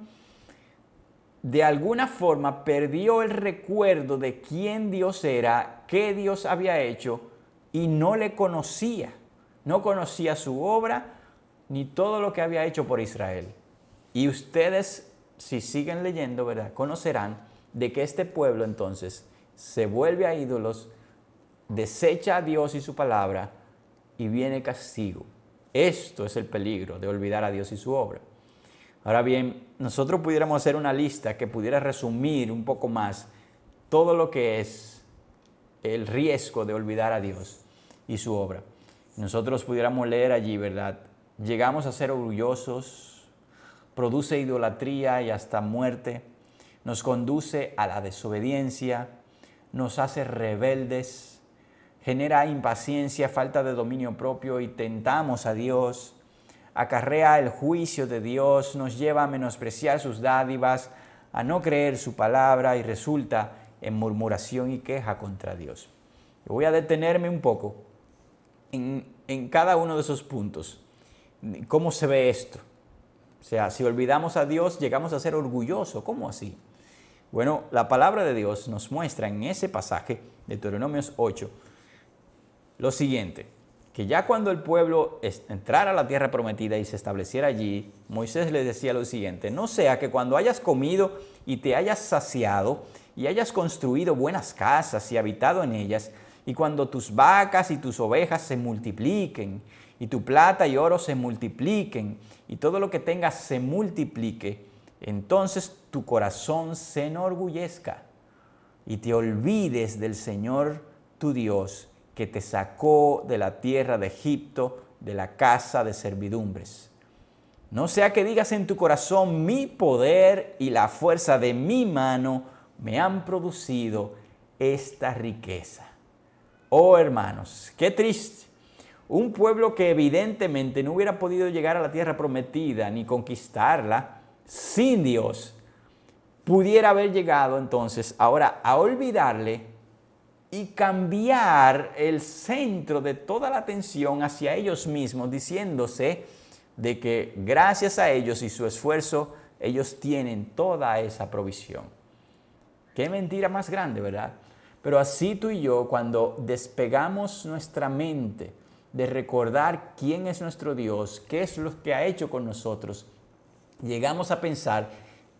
de alguna forma perdió el recuerdo de quién Dios era, qué Dios había hecho y no le conocía. No conocía su obra ni todo lo que había hecho por Israel. Y ustedes, si siguen leyendo, ¿verdad? Conocerán de que este pueblo entonces se vuelve a ídolos, desecha a Dios y su palabra y viene castigo. Esto es el peligro de olvidar a Dios y su obra. Ahora bien, nosotros pudiéramos hacer una lista que pudiera resumir un poco más todo lo que es el riesgo de olvidar a Dios y su obra. Nosotros pudiéramos leer allí, ¿verdad? Llegamos a ser orgullosos, produce idolatría y hasta muerte, nos conduce a la desobediencia, nos hace rebeldes, genera impaciencia, falta de dominio propio y tentamos a Dios acarrea el juicio de Dios, nos lleva a menospreciar sus dádivas, a no creer su palabra y resulta en murmuración y queja contra Dios. Voy a detenerme un poco en, cada uno de esos puntos. ¿Cómo se ve esto? O sea, si olvidamos a Dios, llegamos a ser orgullosos. ¿Cómo así? Bueno, la palabra de Dios nos muestra en ese pasaje de Deuteronomios 8 lo siguiente que ya cuando el pueblo entrara a la tierra prometida y se estableciera allí, Moisés le decía lo siguiente, no sea que cuando hayas comido y te hayas saciado y hayas construido buenas casas y habitado en ellas, y cuando tus vacas y tus ovejas se multipliquen, y tu plata y oro se multipliquen, y todo lo que tengas se multiplique, entonces tu corazón se enorgullezca y te olvides del Señor tu Dios que te sacó de la tierra de Egipto, de la casa de servidumbres. No sea que digas en tu corazón, mi poder y la fuerza de mi mano me han producido esta riqueza. Oh hermanos, qué triste. Un pueblo que evidentemente no hubiera podido llegar a la tierra prometida ni conquistarla sin Dios, pudiera haber llegado entonces ahora a olvidarle y cambiar el centro de toda la atención hacia ellos mismos, diciéndose de que gracias a ellos y su esfuerzo, ellos tienen toda esa provisión. Qué mentira más grande, ¿verdad? Pero así tú y yo, cuando despegamos nuestra mente de recordar quién es nuestro Dios, qué es lo que ha hecho con nosotros, llegamos a pensar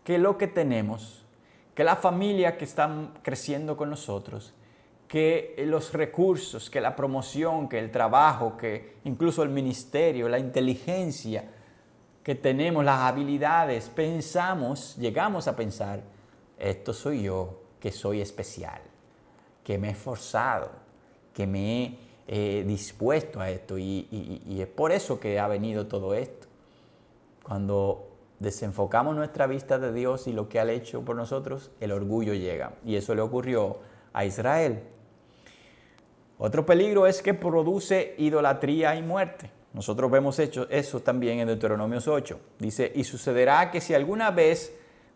que lo que tenemos, que la familia que está creciendo con nosotros, que los recursos, que la promoción, que el trabajo, que incluso el ministerio, la inteligencia que tenemos, las habilidades, pensamos, llegamos a pensar, esto soy yo, que soy especial, que me he esforzado, que me he eh, dispuesto a esto y, y es por eso que ha venido todo esto. Cuando desenfocamos nuestra vista de Dios y lo que ha hecho por nosotros, el orgullo llega. Y eso le ocurrió a Israel. Otro peligro es que produce idolatría y muerte. Nosotros vemos hecho eso también en Deuteronomio 8. Dice, y sucederá que si alguna vez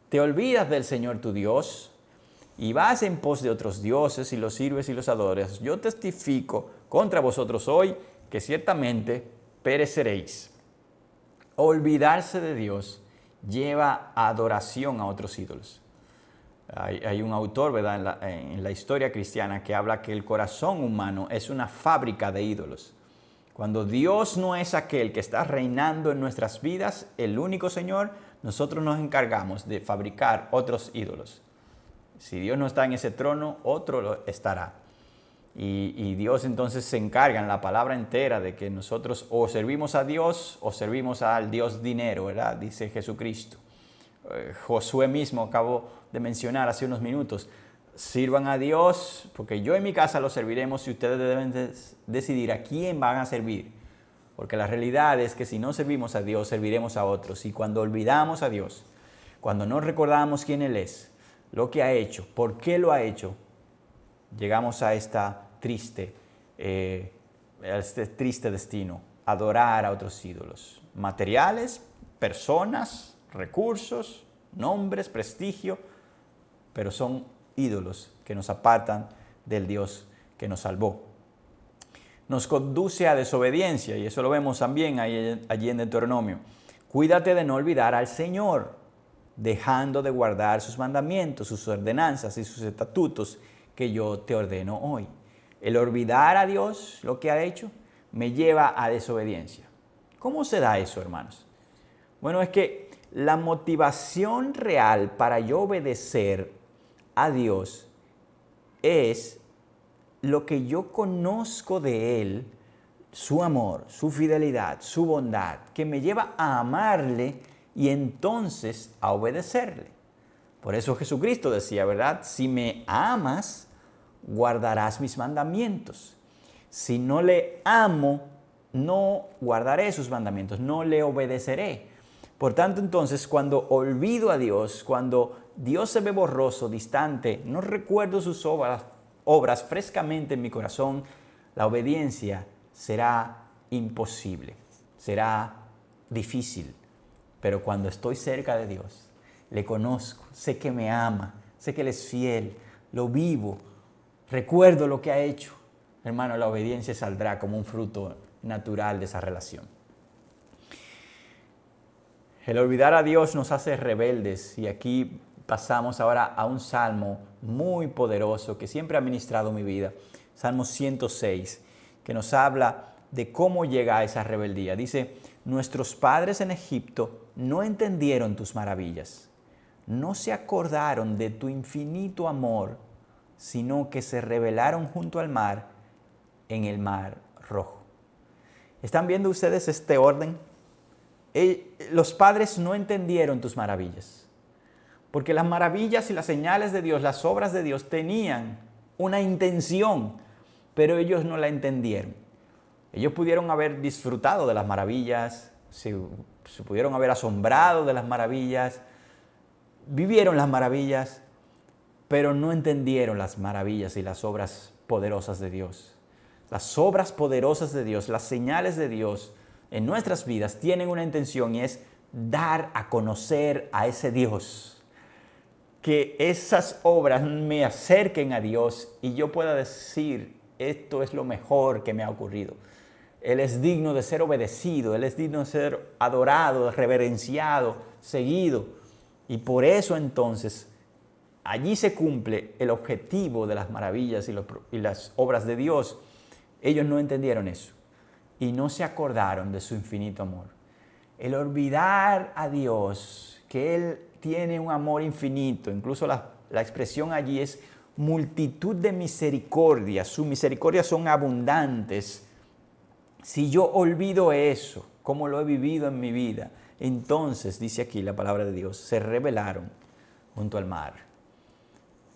te olvidas del Señor tu Dios y vas en pos de otros dioses y los sirves y los adoras, yo testifico contra vosotros hoy que ciertamente pereceréis. Olvidarse de Dios lleva adoración a otros ídolos. Hay, un autor ¿verdad? En la, historia cristiana que habla que el corazón humano es una fábrica de ídolos. Cuando Dios no es aquel que está reinando en nuestras vidas, el único Señor, nosotros nos encargamos de fabricar otros ídolos. Si Dios no está en ese trono, otro lo estará. Y, Dios entonces se encarga en la palabra entera de que nosotros o servimos a Dios o servimos al Dios dinero, ¿verdad? Dice Jesucristo. Eh, Josué mismo acabó de mencionar hace unos minutos. Sirvan a Dios, porque yo en mi casa lo serviremos y ustedes deben decidir a quién van a servir. Porque la realidad es que si no servimos a Dios, serviremos a otros. Y cuando olvidamos a Dios, cuando no recordamos quién Él es, lo que ha hecho, por qué lo ha hecho, llegamos a esta triste, eh, a este triste destino, adorar a otros ídolos, materiales, personas, recursos, nombres, prestigio, pero son ídolos que nos apartan del Dios que nos salvó. Nos conduce a desobediencia, y eso lo vemos también allí en Deuteronomio. Cuídate de no olvidar al Señor, dejando de guardar sus mandamientos, sus ordenanzas y sus estatutos que yo te ordeno hoy. El olvidar a Dios lo que ha hecho me lleva a desobediencia. ¿Cómo se da eso, hermanos? Bueno, es que la motivación real para yo obedecer a Dios es lo que yo conozco de Él, su amor, su fidelidad, su bondad, que me lleva a amarle y entonces a obedecerle. Por eso Jesucristo decía, ¿verdad? Si me amas, guardarás mis mandamientos. Si no le amo, no guardaré sus mandamientos, no le obedeceré. Por tanto, entonces, cuando olvido a Dios, cuando Dios se ve borroso, distante, no recuerdo sus obras, obras frescamente en mi corazón, la obediencia será imposible, será difícil. Pero cuando estoy cerca de Dios, le conozco, sé que me ama, sé que Él es fiel, lo vivo, recuerdo lo que ha hecho, hermano, la obediencia saldrá como un fruto natural de esa relación. El olvidar a Dios nos hace rebeldes y aquí pasamos ahora a un salmo muy poderoso que siempre ha ministrado mi vida, Salmo 106, que nos habla de cómo llega a esa rebeldía. Dice, nuestros padres en Egipto no entendieron tus maravillas, no se acordaron de tu infinito amor, sino que se rebelaron junto al mar en el mar rojo. ¿Están viendo ustedes este orden? los padres no entendieron tus maravillas, porque las maravillas y las señales de Dios, las obras de Dios tenían una intención, pero ellos no la entendieron. Ellos pudieron haber disfrutado de las maravillas, se, se pudieron haber asombrado de las maravillas, vivieron las maravillas, pero no entendieron las maravillas y las obras poderosas de Dios. Las obras poderosas de Dios, las señales de Dios, en nuestras vidas tienen una intención y es dar a conocer a ese Dios. Que esas obras me acerquen a Dios y yo pueda decir, esto es lo mejor que me ha ocurrido. Él es digno de ser obedecido, Él es digno de ser adorado, reverenciado, seguido. Y por eso entonces allí se cumple el objetivo de las maravillas y, y las obras de Dios. Ellos no entendieron eso y no se acordaron de su infinito amor. El olvidar a Dios, que Él tiene un amor infinito, incluso la, expresión allí es multitud de misericordias, sus misericordias son abundantes. Si yo olvido eso, como lo he vivido en mi vida, entonces, dice aquí la palabra de Dios, se rebelaron junto al mar.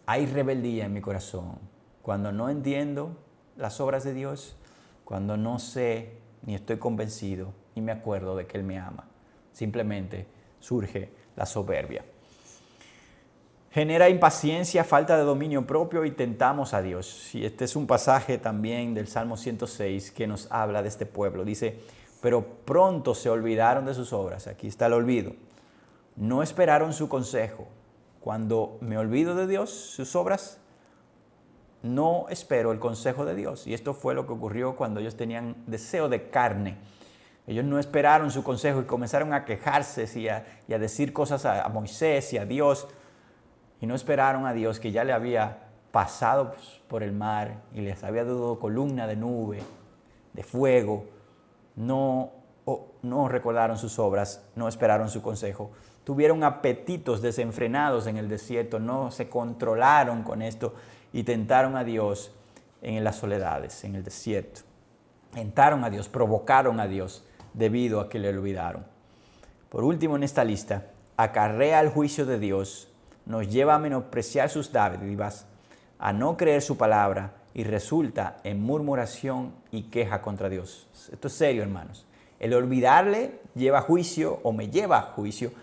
Hay rebeldía en mi corazón. Cuando no entiendo las obras de Dios, cuando no sé ni estoy convencido ni me acuerdo de que Él me ama. Simplemente surge la soberbia. Genera impaciencia, falta de dominio propio y tentamos a Dios. Y este es un pasaje también del Salmo 106 que nos habla de este pueblo. Dice, pero pronto se olvidaron de sus obras. Aquí está el olvido. No esperaron su consejo. Cuando me olvido de Dios, sus obras no espero el consejo de Dios. Y esto fue lo que ocurrió cuando ellos tenían deseo de carne. Ellos no esperaron su consejo y comenzaron a quejarse y a, decir cosas a, Moisés y a Dios. Y no esperaron a Dios que ya le había pasado pues, por el mar y les había dado columna de nube, de fuego. No, no recordaron sus obras, no esperaron su consejo. Tuvieron apetitos desenfrenados en el desierto, no se controlaron con esto y tentaron a Dios en las soledades, en el desierto. Tentaron a Dios, provocaron a Dios debido a que le olvidaron. Por último en esta lista, acarrea el juicio de Dios, nos lleva a menospreciar sus dádivas, a no creer su palabra y resulta en murmuración y queja contra Dios. Esto es serio, hermanos. El olvidarle lleva juicio o me lleva a juicio,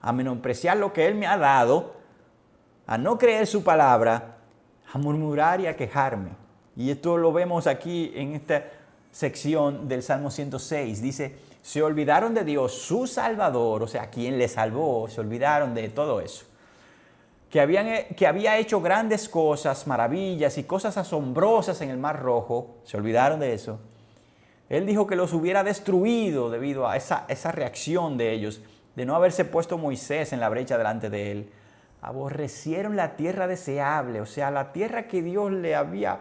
a menospreciar lo que Él me ha dado, a no creer su palabra a murmurar y a quejarme. Y esto lo vemos aquí en esta sección del Salmo 106. Dice, se olvidaron de Dios, su Salvador, o sea, quien le salvó, se olvidaron de todo eso. Que, habían, que había hecho grandes cosas, maravillas y cosas asombrosas en el Mar Rojo, se olvidaron de eso. Él dijo que los hubiera destruido debido a esa, esa reacción de ellos, de no haberse puesto Moisés en la brecha delante de él, aborrecieron la tierra deseable, o sea, la tierra que Dios le había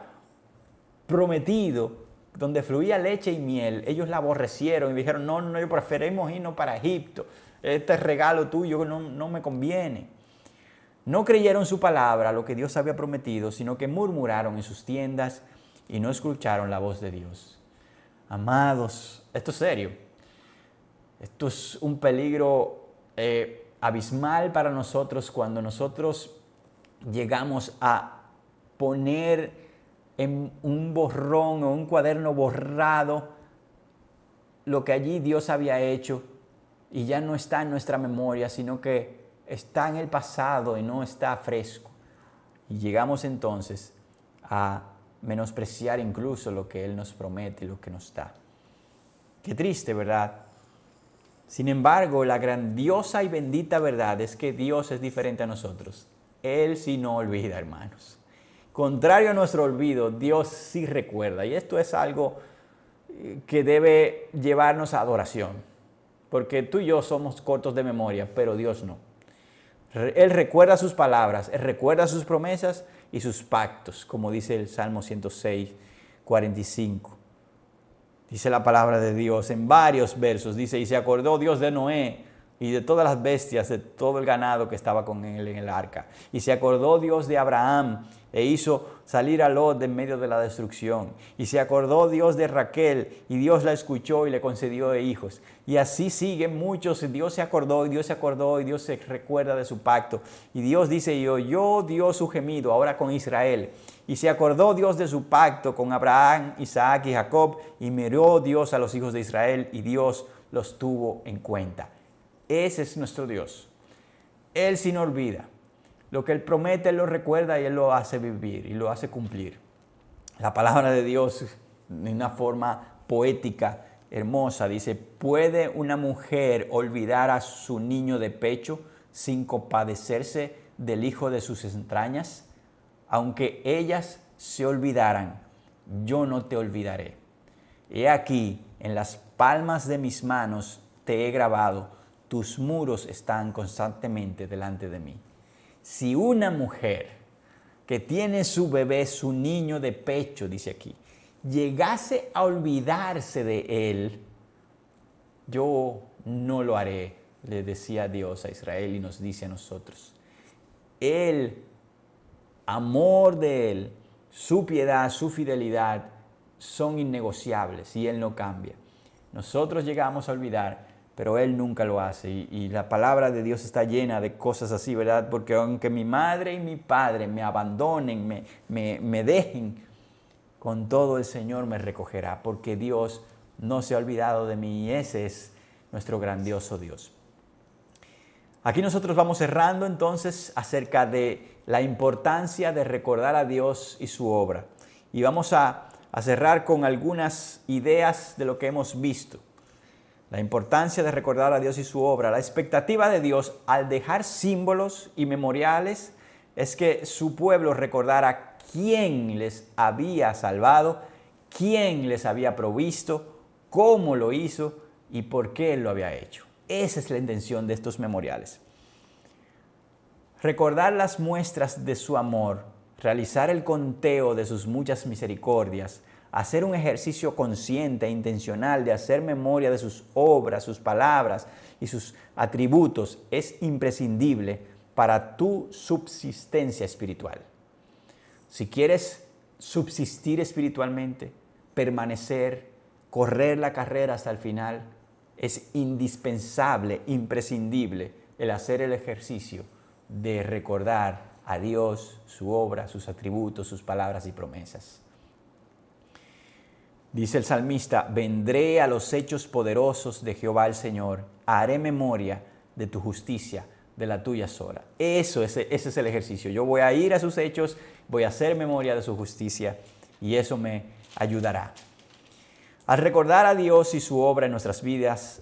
prometido, donde fluía leche y miel, ellos la aborrecieron y dijeron, no, no, yo preferimos irnos para Egipto, este regalo tuyo no, no me conviene. No creyeron su palabra, lo que Dios había prometido, sino que murmuraron en sus tiendas y no escucharon la voz de Dios. Amados, esto es serio. Esto es un peligro eh, abismal para nosotros cuando nosotros llegamos a poner en un borrón o un cuaderno borrado lo que allí Dios había hecho y ya no está en nuestra memoria, sino que está en el pasado y no está fresco. Y llegamos entonces a menospreciar incluso lo que Él nos promete y lo que nos da. Qué triste, ¿verdad? Sin embargo, la grandiosa y bendita verdad es que Dios es diferente a nosotros. Él sí no olvida, hermanos. Contrario a nuestro olvido, Dios sí recuerda. Y esto es algo eh, que debe llevarnos a adoración. Porque tú y yo somos cortos de memoria, pero Dios no. Él recuerda sus palabras, Él recuerda sus promesas y sus pactos, como dice el Salmo 106, 45. Dice la palabra de Dios en varios versos. Dice, y se acordó Dios de Noé y de todas las bestias, de todo el ganado que estaba con él en el arca. Y se acordó Dios de Abraham e hizo salir a Lot de en medio de la destrucción. Y se acordó Dios de Raquel y Dios la escuchó y le concedió hijos. Y así siguen muchos. Dios se acordó y Dios se acordó y Dios se recuerda de su pacto. Y Dios dice yo, yo Dios su gemido ahora con Israel. Y se acordó Dios de su pacto con Abraham, Isaac y Jacob. Y miró Dios a los hijos de Israel y Dios los tuvo en cuenta. Ese es nuestro Dios. Él sin olvida. Lo que Él promete, Él lo recuerda y Él lo hace vivir y lo hace cumplir. La palabra de Dios, de una forma poética, hermosa, dice, ¿puede una mujer olvidar a su niño de pecho sin compadecerse del hijo de sus entrañas? Aunque ellas se olvidaran, yo no te olvidaré. He aquí, en las palmas de mis manos te he grabado, tus muros están constantemente delante de mí si una mujer que tiene su bebé, su niño de pecho, dice aquí, llegase a olvidarse de él, yo no lo haré, le decía Dios a Israel y nos dice a nosotros. El amor de él, su piedad, su fidelidad son innegociables y él no cambia. Nosotros llegamos a olvidar pero Él nunca lo hace. Y, la palabra de Dios está llena de cosas así, ¿verdad? Porque aunque mi madre y mi padre me abandonen, me, me, dejen, con todo el Señor me recogerá, porque Dios no se ha olvidado de mí y ese es nuestro grandioso Dios. Aquí nosotros vamos cerrando entonces acerca de la importancia de recordar a Dios y su obra. Y vamos a, a cerrar con algunas ideas de lo que hemos visto la importancia de recordar a Dios y su obra, la expectativa de Dios al dejar símbolos y memoriales es que su pueblo recordara quién les había salvado, quién les había provisto, cómo lo hizo y por qué lo había hecho. Esa es la intención de estos memoriales. Recordar las muestras de su amor, realizar el conteo de sus muchas misericordias, hacer un ejercicio consciente e intencional de hacer memoria de sus obras, sus palabras y sus atributos es imprescindible para tu subsistencia espiritual. Si quieres subsistir espiritualmente, permanecer, correr la carrera hasta el final, es indispensable, imprescindible el hacer el ejercicio de recordar a Dios, su obra, sus atributos, sus palabras y promesas. Dice el salmista, vendré a los hechos poderosos de Jehová el Señor, haré memoria de tu justicia, de la tuya sola. Eso es ese es el ejercicio. Yo voy a ir a sus hechos, voy a hacer memoria de su justicia y eso me ayudará. Al recordar a Dios y su obra en nuestras vidas,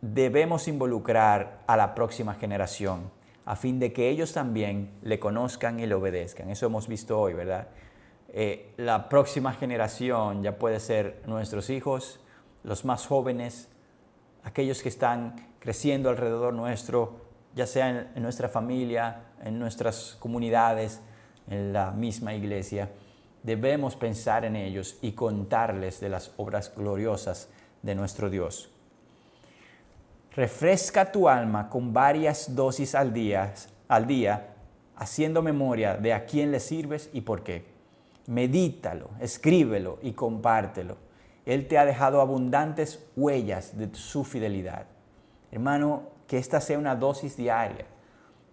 debemos involucrar a la próxima generación a fin de que ellos también le conozcan y le obedezcan. Eso hemos visto hoy, ¿verdad? Eh, la próxima generación ya puede ser nuestros hijos, los más jóvenes, aquellos que están creciendo alrededor nuestro, ya sea en, nuestra familia, en nuestras comunidades, en la misma iglesia. Debemos pensar en ellos y contarles de las obras gloriosas de nuestro Dios. Refresca tu alma con varias dosis al día, al día, haciendo memoria de a quién le sirves y por qué medítalo, escríbelo y compártelo. Él te ha dejado abundantes huellas de su fidelidad. Hermano, que esta sea una dosis diaria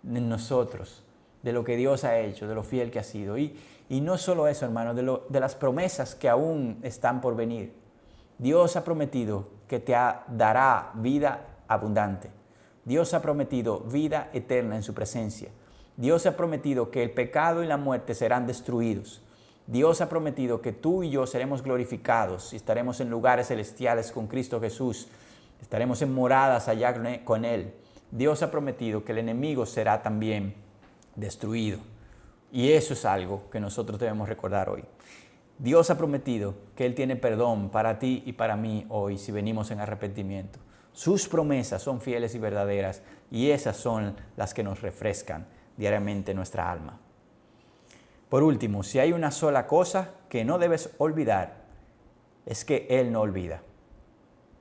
en nosotros, de lo que Dios ha hecho, de lo fiel que ha sido. Y, y no solo eso, hermano, de, las promesas que aún están por venir. Dios ha prometido que te dará vida abundante. Dios ha prometido vida eterna en su presencia. Dios ha prometido que el pecado y la muerte serán destruidos. Dios ha prometido que tú y yo seremos glorificados y estaremos en lugares celestiales con Cristo Jesús. Estaremos en moradas allá con Él. Dios ha prometido que el enemigo será también destruido. Y eso es algo que nosotros debemos recordar hoy. Dios ha prometido que Él tiene perdón para ti y para mí hoy si venimos en arrepentimiento. Sus promesas son fieles y verdaderas y esas son las que nos refrescan diariamente nuestra alma. Por último, si hay una sola cosa que no debes olvidar, es que Él no olvida,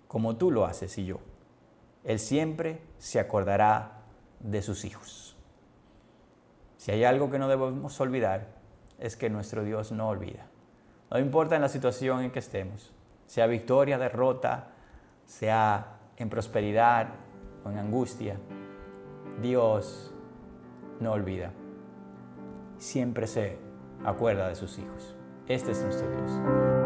como tú lo haces y yo. Él siempre se acordará de sus hijos. Si hay algo que no debemos olvidar, es que nuestro Dios no olvida. No importa en la situación en que estemos, sea victoria, derrota, sea en prosperidad o en angustia, Dios no olvida siempre se acuerda de sus hijos. Este es nuestro Dios.